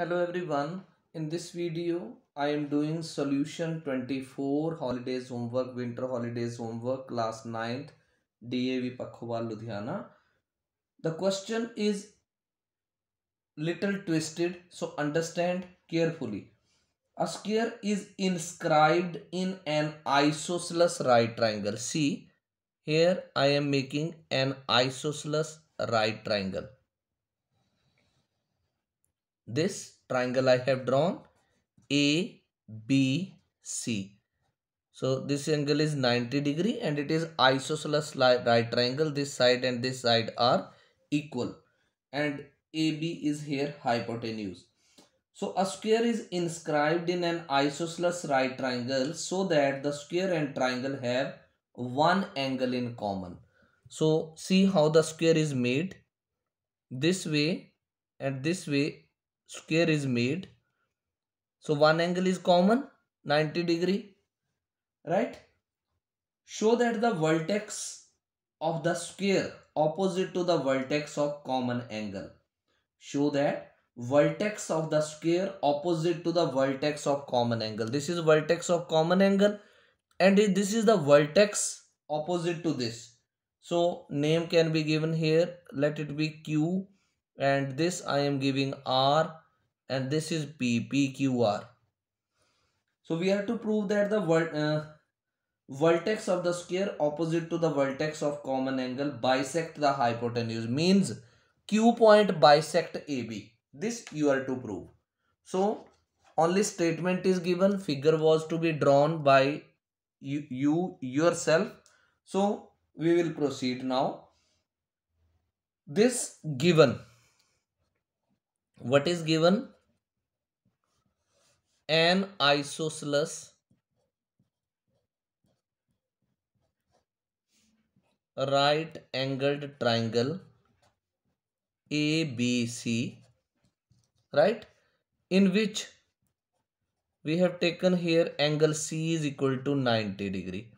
hello everyone in this video i am doing solution 24 holidays homework winter holidays homework class 9th dav pakhwa ludhiana the question is little twisted so understand carefully a square is inscribed in an isosceles right triangle see here i am making an isosceles right triangle this triangle I have drawn A, B, C. So this angle is 90 degree and it is isosceles right triangle. This side and this side are equal and AB is here hypotenuse. So a square is inscribed in an isosceles right triangle so that the square and triangle have one angle in common. So see how the square is made. This way and this way square is made so one angle is common 90 degree right show that the vertex of the square opposite to the vertex of common angle show that vertex of the square opposite to the vertex of common angle this is vertex of common angle and this is the vertex opposite to this so name can be given here let it be q and this I am giving R and this is PPQR. So we have to prove that the uh, vertex of the square opposite to the vertex of common angle bisect the hypotenuse means Q point bisect AB. This you are to prove. So only statement is given figure was to be drawn by you, you yourself. So we will proceed now. This given what is given an isosceles right angled triangle ABC right in which we have taken here angle C is equal to 90 degree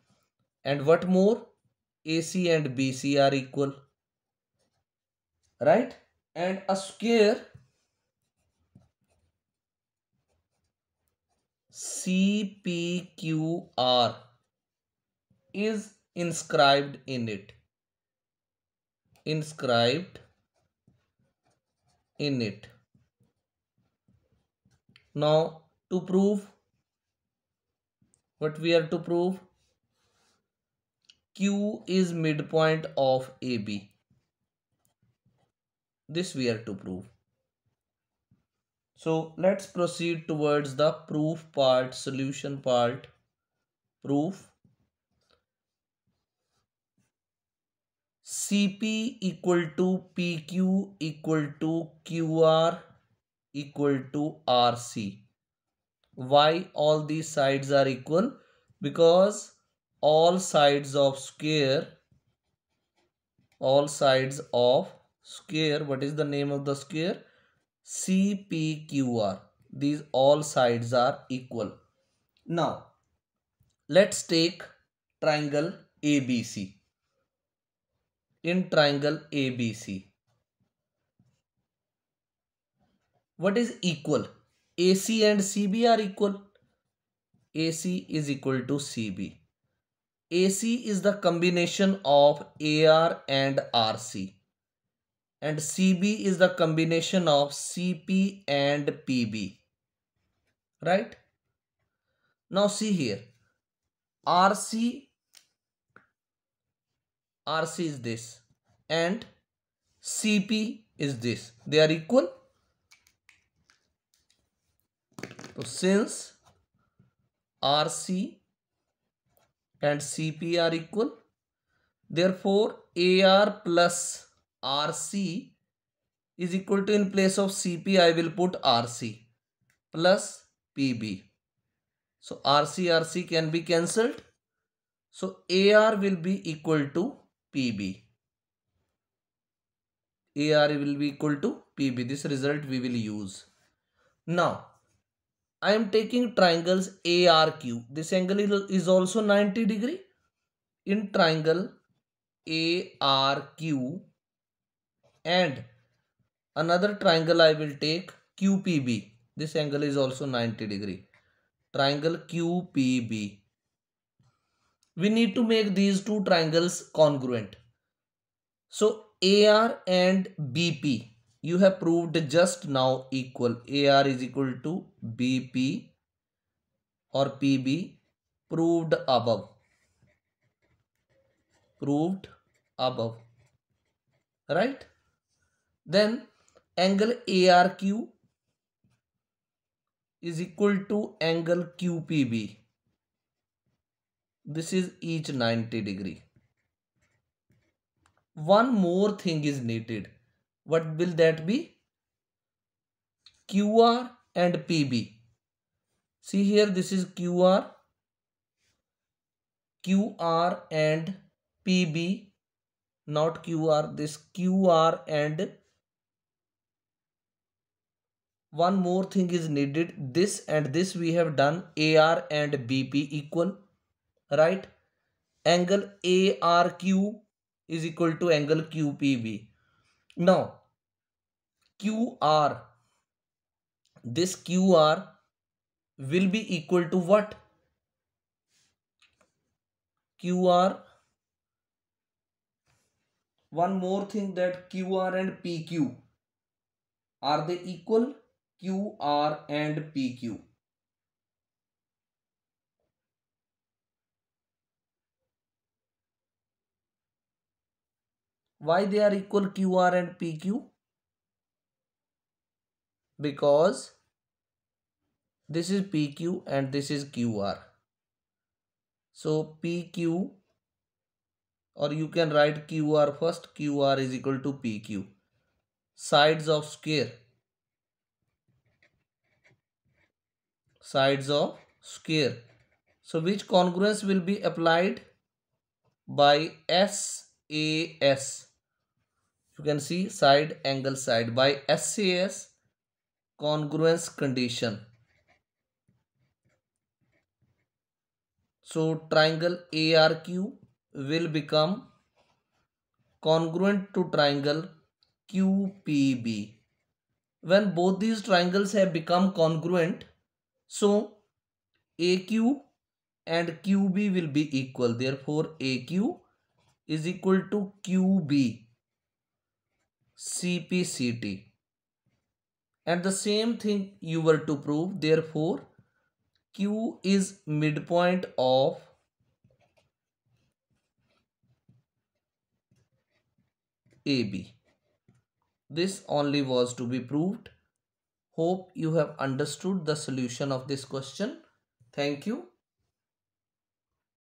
and what more AC and BC are equal right and a square CPQR is inscribed in it. Inscribed in it. Now to prove what we are to prove Q is midpoint of AB. This we are to prove. So let's proceed towards the proof part, solution part, proof. CP equal to PQ equal to QR equal to RC. Why all these sides are equal? Because all sides of square, all sides of square, what is the name of the square? CPQR. These all sides are equal. Now, let's take triangle ABC. In triangle ABC, what is equal? AC and CB are equal. AC is equal to CB. AC is the combination of AR and RC and CB is the combination of CP and PB. Right? Now see here. RC, RC is this and CP is this. They are equal. So since RC and CP are equal, therefore AR plus RC is equal to in place of CP I will put RC plus PB. So RC RC can be cancelled. So AR will be equal to PB. AR will be equal to PB. This result we will use. Now I am taking triangles ARQ. This angle is also 90 degree. In triangle ARQ and another triangle I will take QPB. This angle is also 90 degree. Triangle QPB. We need to make these two triangles congruent. So AR and BP you have proved just now equal AR is equal to BP or PB proved above. Proved above. Right? Then angle ARQ is equal to angle QPB. This is each 90 degree. One more thing is needed. What will that be? QR and PB. See here this is QR, QR and PB, not QR, this QR and one more thing is needed this and this we have done ar and bp equal right angle arq is equal to angle qpb now qr this qr will be equal to what qr one more thing that qr and pq are they equal QR and PQ. Why they are equal QR and PQ? Because this is PQ and this is QR. So PQ or you can write QR first. QR is equal to PQ. Sides of square sides of square. So which congruence will be applied by SAS? You can see side angle side by SAS congruence condition. So triangle ARQ will become congruent to triangle QPB. When both these triangles have become congruent, so AQ and QB will be equal. Therefore AQ is equal to QB CPCT. And the same thing you were to prove. Therefore Q is midpoint of AB. This only was to be proved. Hope you have understood the solution of this question. Thank you.